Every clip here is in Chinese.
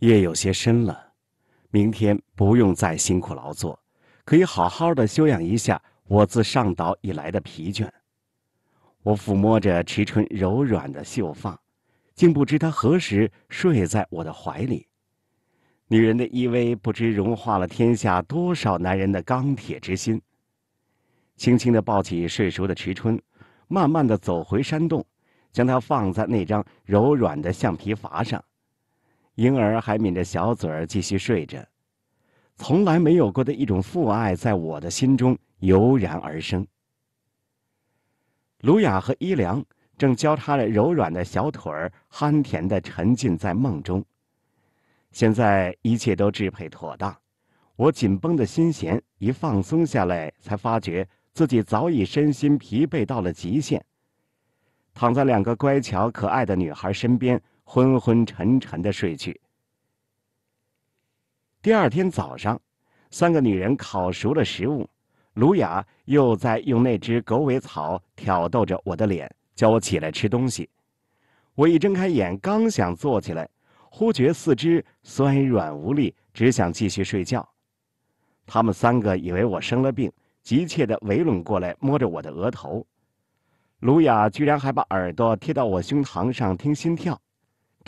夜有些深了，明天不用再辛苦劳作，可以好好的休养一下我自上岛以来的疲倦。我抚摸着池春柔软的秀发，竟不知她何时睡在我的怀里。女人的依偎不知融化了天下多少男人的钢铁之心。轻轻的抱起睡熟的池春，慢慢的走回山洞，将她放在那张柔软的橡皮筏上。婴儿还抿着小嘴儿继续睡着，从来没有过的一种父爱在我的心中油然而生。卢雅和伊凉正交叉着柔软的小腿儿，憨甜的沉浸在梦中。现在一切都支配妥当，我紧绷的心弦一放松下来，才发觉自己早已身心疲惫到了极限。躺在两个乖巧可爱的女孩身边。昏昏沉沉的睡去。第二天早上，三个女人烤熟了食物，卢雅又在用那只狗尾草挑逗着我的脸，叫我起来吃东西。我一睁开眼，刚想坐起来，忽觉四肢酸软无力，只想继续睡觉。他们三个以为我生了病，急切地围拢过来摸着我的额头，卢雅居然还把耳朵贴到我胸膛上听心跳。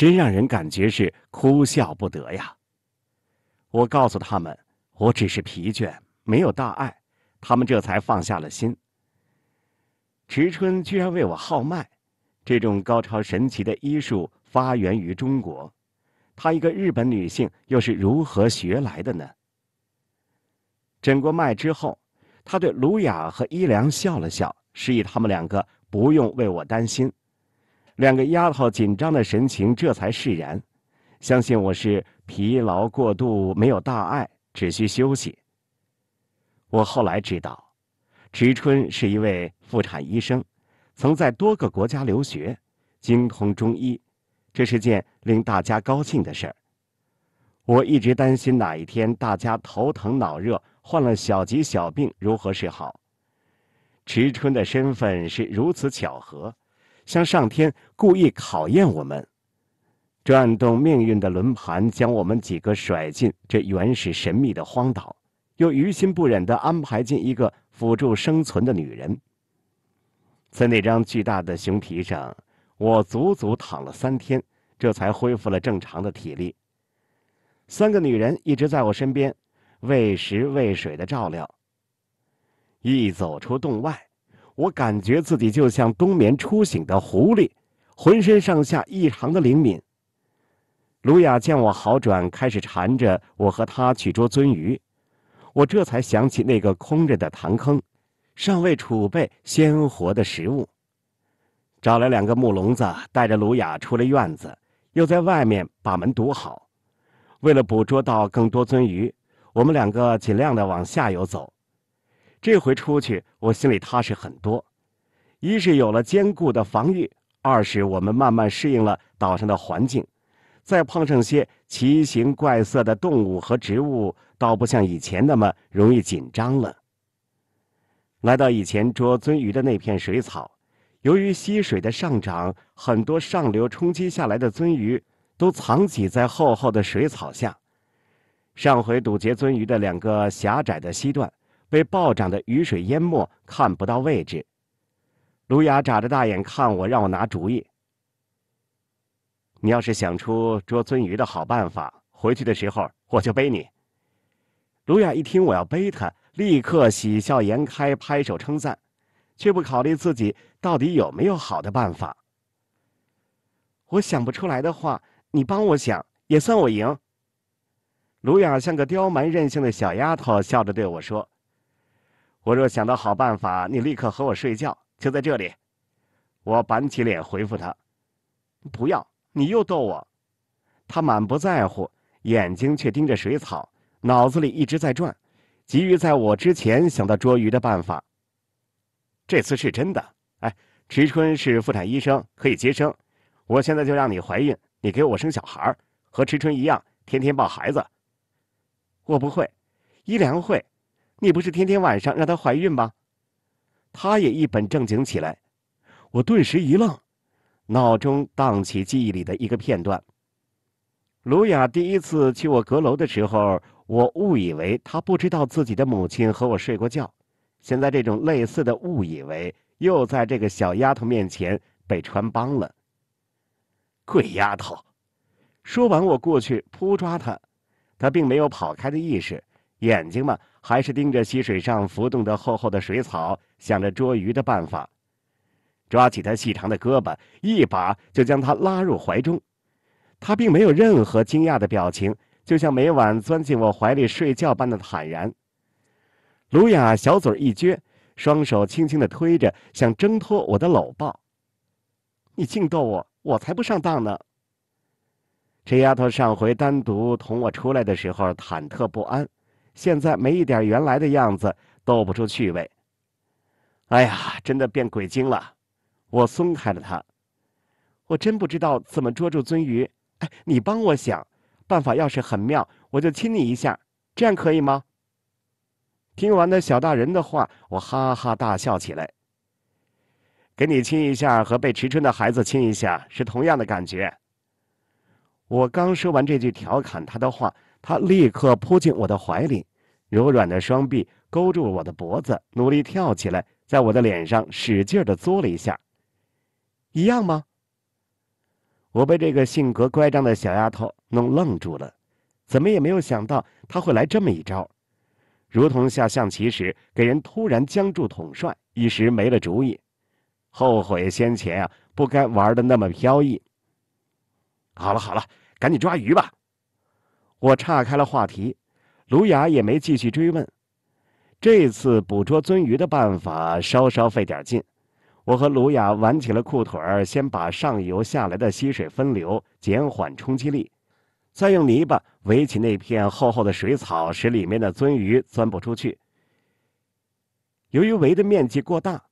真让人感觉是哭笑不得呀！我告诉他们，我只是疲倦，没有大碍，他们这才放下了心。池春居然为我号脉，这种高超神奇的医术发源于中国，她一个日本女性又是如何学来的呢？诊过脉之后，他对卢雅和伊良笑了笑，示意他们两个不用为我担心。两个丫头紧张的神情这才释然，相信我是疲劳过度，没有大碍，只需休息。我后来知道，池春是一位妇产医生，曾在多个国家留学，精通中医，这是件令大家高兴的事儿。我一直担心哪一天大家头疼脑热，患了小疾小病，如何是好？池春的身份是如此巧合。像上天故意考验我们，转动命运的轮盘，将我们几个甩进这原始神秘的荒岛，又于心不忍地安排进一个辅助生存的女人。在那张巨大的熊皮上，我足足躺了三天，这才恢复了正常的体力。三个女人一直在我身边，喂食喂水的照料。一走出洞外。我感觉自己就像冬眠初醒的狐狸，浑身上下异常的灵敏。卢雅见我好转，开始缠着我和他去捉鳟鱼。我这才想起那个空着的塘坑，尚未储备鲜活的食物。找来两个木笼子，带着卢雅出了院子，又在外面把门堵好。为了捕捉到更多鳟鱼，我们两个尽量的往下游走。这回出去，我心里踏实很多。一是有了坚固的防御，二是我们慢慢适应了岛上的环境，再碰上些奇形怪色的动物和植物，倒不像以前那么容易紧张了。来到以前捉鳟鱼的那片水草，由于溪水的上涨，很多上流冲击下来的鳟鱼都藏挤在厚厚的水草下。上回堵截鳟鱼的两个狭窄的溪段。被暴涨的雨水淹没，看不到位置。卢雅眨着大眼看我，让我拿主意。你要是想出捉鳟鱼的好办法，回去的时候我就背你。卢雅一听我要背她，立刻喜笑颜开，拍手称赞，却不考虑自己到底有没有好的办法。我想不出来的话，你帮我想，也算我赢。卢雅像个刁蛮任性的小丫头，笑着对我说。我若想到好办法，你立刻和我睡觉，就在这里。我板起脸回复他：“不要，你又逗我。”他满不在乎，眼睛却盯着水草，脑子里一直在转，急于在我之前想到捉鱼的办法。这次是真的。哎，池春是妇产医生，可以接生。我现在就让你怀孕，你给我生小孩和池春一样，天天抱孩子。我不会，伊良会。你不是天天晚上让她怀孕吗？她也一本正经起来，我顿时一愣，脑中荡起记忆里的一个片段。卢雅第一次去我阁楼的时候，我误以为她不知道自己的母亲和我睡过觉，现在这种类似的误以为又在这个小丫头面前被穿帮了。鬼丫头！说完，我过去扑抓她，她并没有跑开的意识，眼睛嘛。还是盯着溪水上浮动的厚厚的水草，想着捉鱼的办法，抓起他细长的胳膊，一把就将他拉入怀中。他并没有任何惊讶的表情，就像每晚钻进我怀里睡觉般的坦然。卢雅小嘴一撅，双手轻轻的推着，想挣脱我的搂抱。你净逗我，我才不上当呢。这丫头上回单独同我出来的时候，忐忑不安。现在没一点原来的样子，逗不出趣味。哎呀，真的变鬼精了！我松开了他，我真不知道怎么捉住鳟鱼。哎，你帮我想，办法要是很妙，我就亲你一下，这样可以吗？听完的小大人的话，我哈哈大笑起来。给你亲一下和被池春的孩子亲一下是同样的感觉。我刚说完这句调侃他的话，他立刻扑进我的怀里。柔软的双臂勾住我的脖子，努力跳起来，在我的脸上使劲的嘬了一下。一样吗？我被这个性格乖张的小丫头弄愣住了，怎么也没有想到她会来这么一招，如同下象棋时给人突然僵住统帅，一时没了主意，后悔先前啊不该玩的那么飘逸。好了好了，赶紧抓鱼吧！我岔开了话题。卢雅也没继续追问。这次捕捉鳟鱼的办法稍稍费点劲，我和卢雅挽起了裤腿儿，先把上游下来的溪水分流，减缓冲击力，再用泥巴围起那片厚厚的水草，使里面的鳟鱼钻不出去。由于围的面积过大，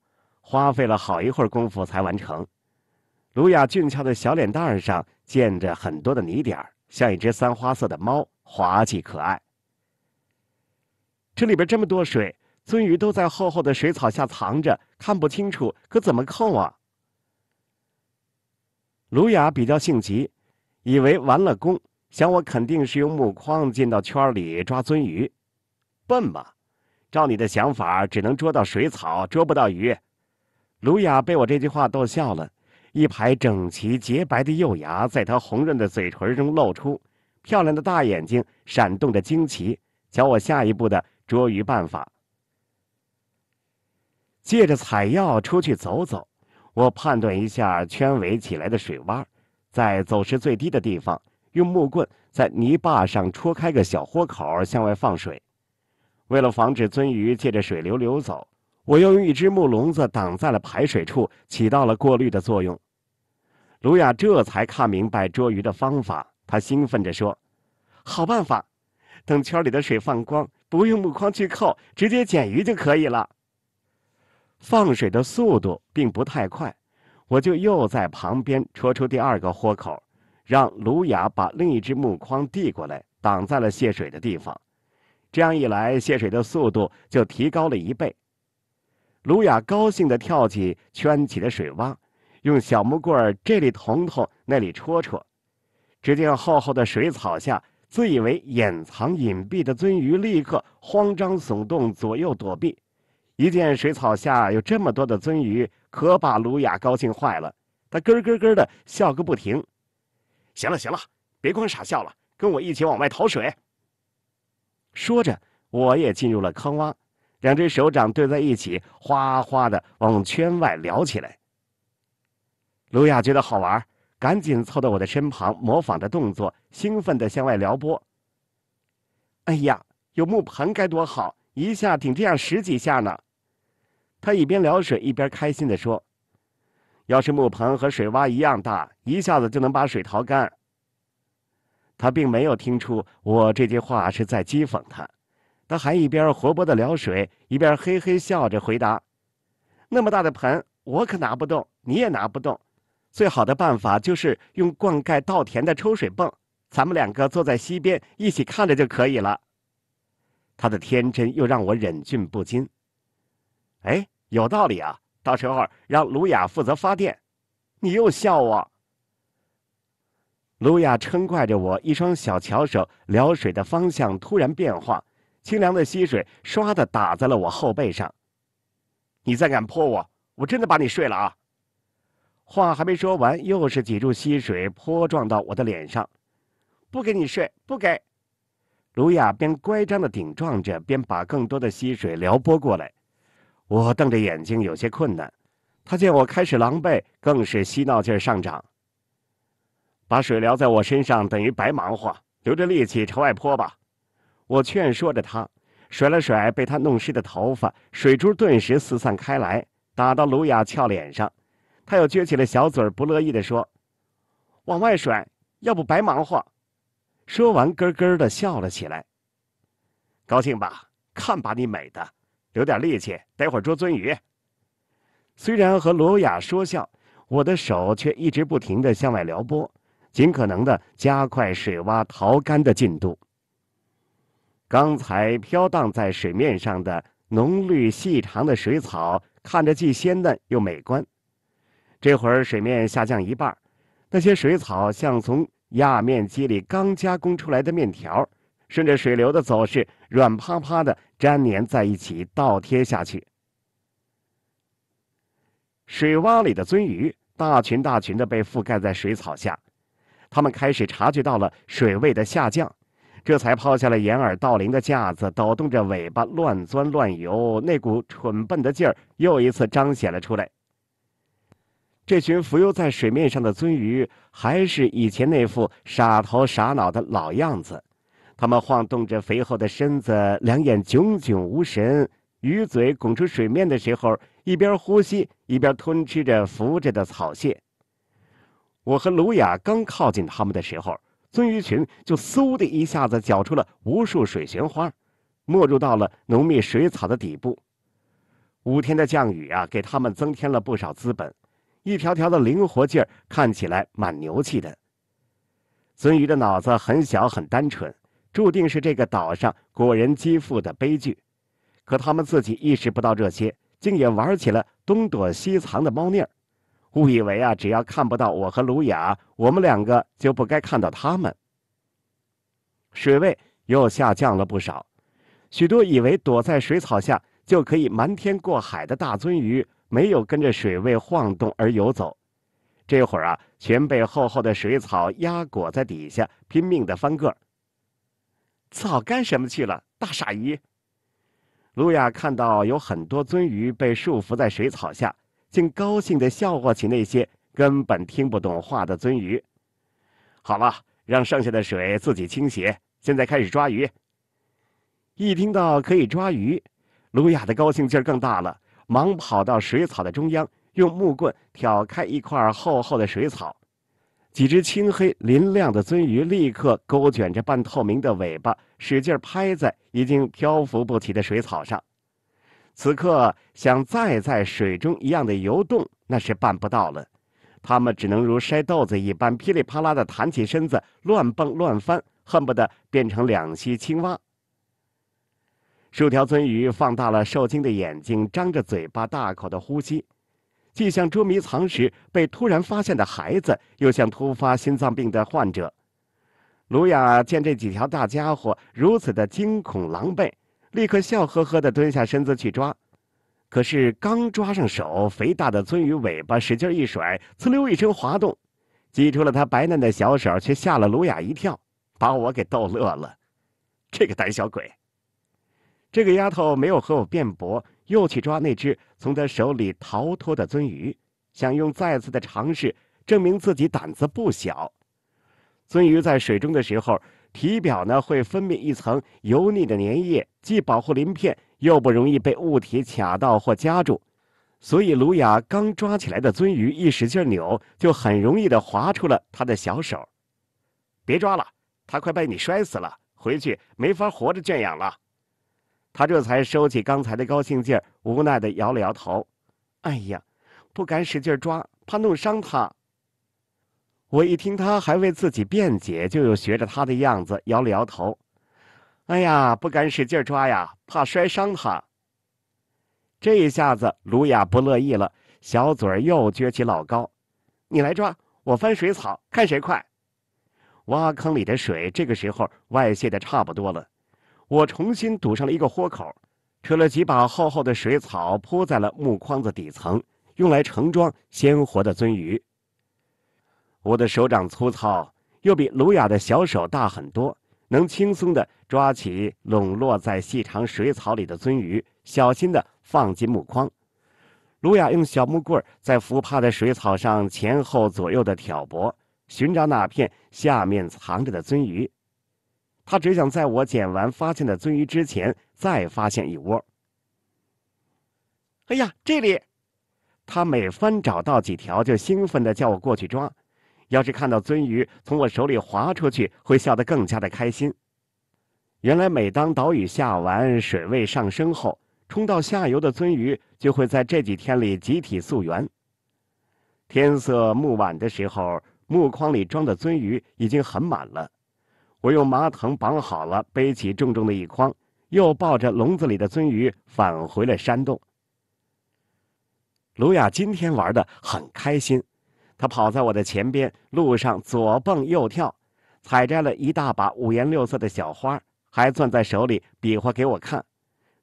花费了好一会儿功夫才完成。卢雅俊俏的小脸蛋上溅着很多的泥点儿，像一只三花色的猫，滑稽可爱。这里边这么多水，鳟鱼都在厚厚的水草下藏着，看不清楚，可怎么扣啊？鲁雅比较性急，以为完了功，想我肯定是用木筐进到圈里抓鳟鱼，笨嘛！照你的想法，只能捉到水草，捉不到鱼。鲁雅被我这句话逗笑了，一排整齐洁白的幼牙在他红润的嘴唇中露出，漂亮的大眼睛闪动着惊奇，瞧我下一步的。捉鱼办法，借着采药出去走走，我判断一下圈围起来的水洼，在走势最低的地方，用木棍在泥坝上戳开个小豁口，向外放水。为了防止鳟鱼借着水流流走，我又用一只木笼子挡在了排水处，起到了过滤的作用。卢雅这才看明白捉鱼的方法，他兴奋着说：“好办法！等圈里的水放光。”不用木筐去扣，直接捡鱼就可以了。放水的速度并不太快，我就又在旁边戳出第二个豁口，让卢雅把另一只木筐递过来，挡在了泄水的地方。这样一来，泄水的速度就提高了一倍。卢雅高兴的跳起圈起的水洼，用小木棍这里捅捅，那里戳戳，只见厚厚的水草下。自以为掩藏隐蔽的鳟鱼立刻慌张耸动，左右躲避。一见水草下有这么多的鳟鱼，可把卢雅高兴坏了，他咯咯咯的笑个不停。行了行了，别光傻笑了，跟我一起往外淘水。说着，我也进入了坑洼，两只手掌对在一起，哗哗的往圈外撩起来。卢雅觉得好玩。赶紧凑到我的身旁，模仿着动作，兴奋地向外撩拨。哎呀，有木盆该多好！一下顶这样十几下呢。他一边撩水，一边开心地说：“要是木盆和水洼一样大，一下子就能把水淘干。”他并没有听出我这句话是在讥讽他，他还一边活泼地撩水，一边嘿嘿笑着回答：“那么大的盆，我可拿不动，你也拿不动。”最好的办法就是用灌溉稻田的抽水泵，咱们两个坐在溪边一起看着就可以了。他的天真又让我忍俊不禁。哎，有道理啊！到时候让卢雅负责发电，你又笑我。卢雅嗔怪着我，一双小巧手撩水的方向突然变化，清凉的溪水唰的打在了我后背上。你再敢泼我，我真的把你睡了啊！话还没说完，又是几柱溪水泼撞到我的脸上。不给你睡，不给！卢雅边乖张的顶撞着，边把更多的溪水撩拨过来。我瞪着眼睛，有些困难。他见我开始狼狈，更是嬉闹劲儿上涨。把水撩在我身上，等于白忙活。留着力气朝外泼吧。我劝说着他，甩了甩被他弄湿的头发，水珠顿时四散开来，打到卢雅俏脸上。他又撅起了小嘴不乐意地说：“往外甩，要不白忙活。”说完，咯咯的笑了起来。高兴吧，看把你美的！留点力气，待会儿捉鳟鱼。虽然和罗雅说笑，我的手却一直不停的向外撩拨，尽可能的加快水洼淘干的进度。刚才飘荡在水面上的浓绿细长的水草，看着既鲜嫩又美观。这会儿水面下降一半，那些水草像从压面机里刚加工出来的面条，顺着水流的走势，软趴趴的粘粘在一起，倒贴下去。水洼里的鳟鱼大群大群的被覆盖在水草下，它们开始察觉到了水位的下降，这才抛下了掩耳盗铃的架子，抖动着尾巴乱钻乱游，那股蠢笨的劲儿又一次彰显了出来。这群浮游在水面上的鳟鱼还是以前那副傻头傻脑的老样子，它们晃动着肥厚的身子，两眼炯炯无神，鱼嘴拱出水面的时候，一边呼吸一边吞吃着浮着的草屑。我和卢雅刚靠近它们的时候，鳟鱼群就嗖的一下子搅出了无数水旋花，没入到了浓密水草的底部。五天的降雨啊，给他们增添了不少资本。一条条的灵活劲儿看起来蛮牛气的。鳟鱼的脑子很小很单纯，注定是这个岛上果人积富的悲剧。可他们自己意识不到这些，竟也玩起了东躲西藏的猫腻儿，误以为啊，只要看不到我和卢雅，我们两个就不该看到他们。水位又下降了不少，许多以为躲在水草下就可以瞒天过海的大鳟鱼。没有跟着水位晃动而游走，这会儿啊，全被厚厚的水草压裹在底下，拼命的翻个。早干什么去了，大傻鱼？路亚看到有很多鳟鱼被束缚在水草下，竟高兴的笑话起那些根本听不懂话的鳟鱼。好了，让剩下的水自己倾斜，现在开始抓鱼。一听到可以抓鱼，路亚的高兴劲儿更大了。忙跑到水草的中央，用木棍挑开一块厚厚的水草，几只青黑淋亮的鳟鱼立刻勾卷着半透明的尾巴，使劲拍在已经漂浮不起的水草上。此刻想再在水中一样的游动，那是办不到了，它们只能如筛豆子一般噼里啪啦地弹起身子，乱蹦乱翻，恨不得变成两栖青蛙。数条鳟鱼放大了受惊的眼睛，张着嘴巴大口的呼吸，既像捉迷藏时被突然发现的孩子，又像突发心脏病的患者。卢雅见这几条大家伙如此的惊恐狼狈，立刻笑呵呵地蹲下身子去抓。可是刚抓上手，肥大的鳟鱼尾巴使劲一甩，呲溜一声滑动，挤出了他白嫩的小手，却吓了卢雅一跳，把我给逗乐了。这个胆小鬼。这个丫头没有和我辩驳，又去抓那只从她手里逃脱的鳟鱼，想用再次的尝试证明自己胆子不小。鳟鱼在水中的时候，体表呢会分泌一层油腻的粘液，既保护鳞片，又不容易被物体卡到或夹住。所以，卢雅刚抓起来的鳟鱼一使劲扭，就很容易的划出了他的小手。别抓了，他快被你摔死了，回去没法活着圈养了。他这才收起刚才的高兴劲儿，无奈的摇了摇头：“哎呀，不敢使劲抓，怕弄伤他。”我一听他还为自己辩解，就又学着他的样子摇了摇头：“哎呀，不敢使劲抓呀，怕摔伤他。”这一下子，卢雅不乐意了，小嘴又撅起老高：“你来抓，我翻水草，看谁快。”挖坑里的水，这个时候外泄的差不多了。我重新堵上了一个豁口，扯了几把厚厚的水草铺在了木筐子底层，用来盛装鲜活的鳟鱼。我的手掌粗糙，又比卢雅的小手大很多，能轻松地抓起笼落在细长水草里的鳟鱼，小心地放进木筐。卢雅用小木棍在浮趴的水草上前后左右的挑拨，寻找那片下面藏着的鳟鱼。他只想在我捡完发现的鳟鱼之前再发现一窝。哎呀，这里！他每翻找到几条，就兴奋的叫我过去抓。要是看到鳟鱼从我手里滑出去，会笑得更加的开心。原来，每当岛屿下完水位上升后，冲到下游的鳟鱼就会在这几天里集体溯源。天色暮晚的时候，木筐里装的鳟鱼已经很满了。我用麻藤绑好了，背起重重的一筐，又抱着笼子里的鳟鱼返回了山洞。卢雅今天玩的很开心，他跑在我的前边，路上左蹦右跳，采摘了一大把五颜六色的小花，还攥在手里比划给我看，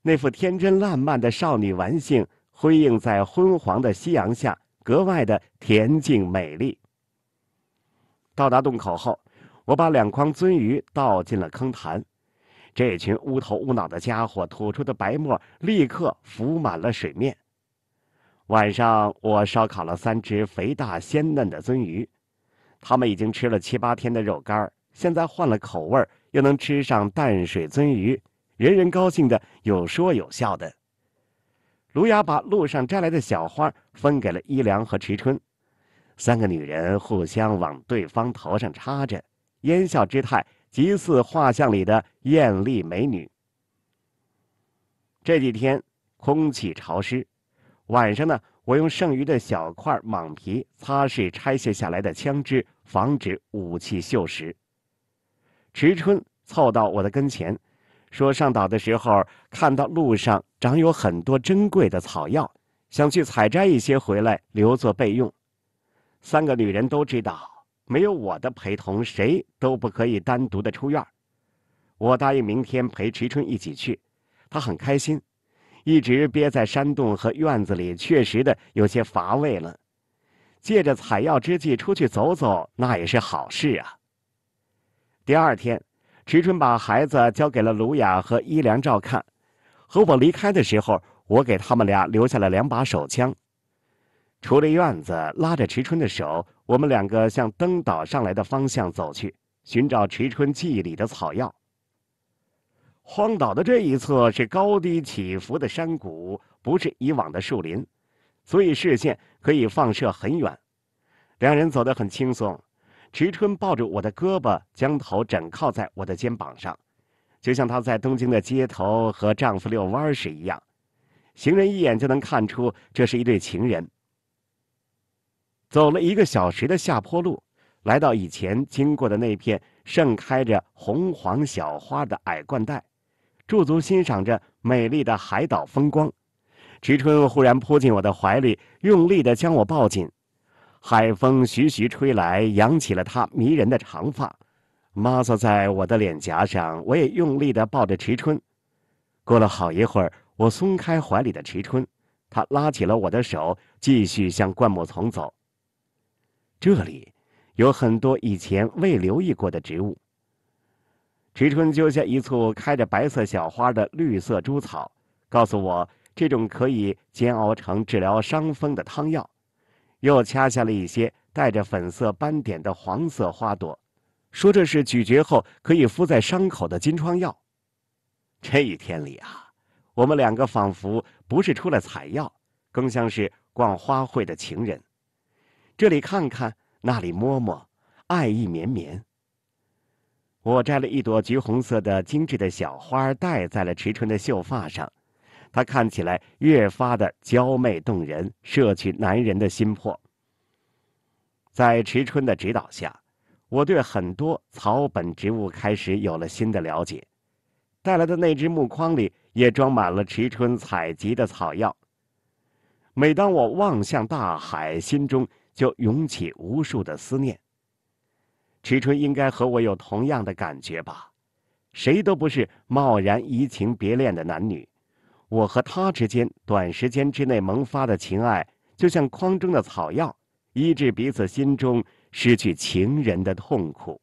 那副天真烂漫的少女玩性，辉映在昏黄的夕阳下，格外的恬静美丽。到达洞口后。我把两筐鳟鱼倒进了坑潭，这群乌头乌脑的家伙吐出的白沫立刻浮满了水面。晚上，我烧烤了三只肥大鲜嫩的鳟鱼，他们已经吃了七八天的肉干现在换了口味又能吃上淡水鳟鱼，人人高兴的有说有笑的。芦雅把路上摘来的小花分给了伊良和池春，三个女人互相往对方头上插着。烟笑之态，极似画像里的艳丽美女。这几天空气潮湿，晚上呢，我用剩余的小块蟒皮擦拭拆卸下来的枪支，防止武器锈蚀。池春凑到我的跟前，说：“上岛的时候看到路上长有很多珍贵的草药，想去采摘一些回来留作备用。”三个女人都知道。没有我的陪同，谁都不可以单独的出院。我答应明天陪池春一起去，他很开心，一直憋在山洞和院子里，确实的有些乏味了。借着采药之际出去走走，那也是好事啊。第二天，池春把孩子交给了卢雅和伊良照看，和我离开的时候，我给他们俩留下了两把手枪。出了院子，拉着池春的手，我们两个向登岛上来的方向走去，寻找池春记忆里的草药。荒岛的这一侧是高低起伏的山谷，不是以往的树林，所以视线可以放射很远。两人走得很轻松，池春抱着我的胳膊，将头枕靠在我的肩膀上，就像她在东京的街头和丈夫遛弯时一样，行人一眼就能看出这是一对情人。走了一个小时的下坡路，来到以前经过的那片盛开着红黄小花的矮灌带，驻足欣赏着美丽的海岛风光，池春忽然扑进我的怀里，用力的将我抱紧。海风徐徐吹来，扬起了她迷人的长发，摩挲在我的脸颊上。我也用力的抱着池春。过了好一会儿，我松开怀里的池春，她拉起了我的手，继续向灌木丛走。这里有很多以前未留意过的植物。池春揪下一簇开着白色小花的绿色猪草，告诉我这种可以煎熬成治疗伤风的汤药；又掐下了一些带着粉色斑点的黄色花朵，说这是咀嚼后可以敷在伤口的金疮药。这一天里啊，我们两个仿佛不是出来采药，更像是逛花卉的情人。这里看看，那里摸摸，爱意绵绵。我摘了一朵橘红色的精致的小花，戴在了池春的秀发上，她看起来越发的娇媚动人，摄取男人的心魄。在池春的指导下，我对很多草本植物开始有了新的了解。带来的那只木筐里也装满了池春采集的草药。每当我望向大海，心中……就涌起无数的思念。池春应该和我有同样的感觉吧？谁都不是贸然移情别恋的男女。我和他之间短时间之内萌发的情爱，就像筐中的草药，医治彼此心中失去情人的痛苦。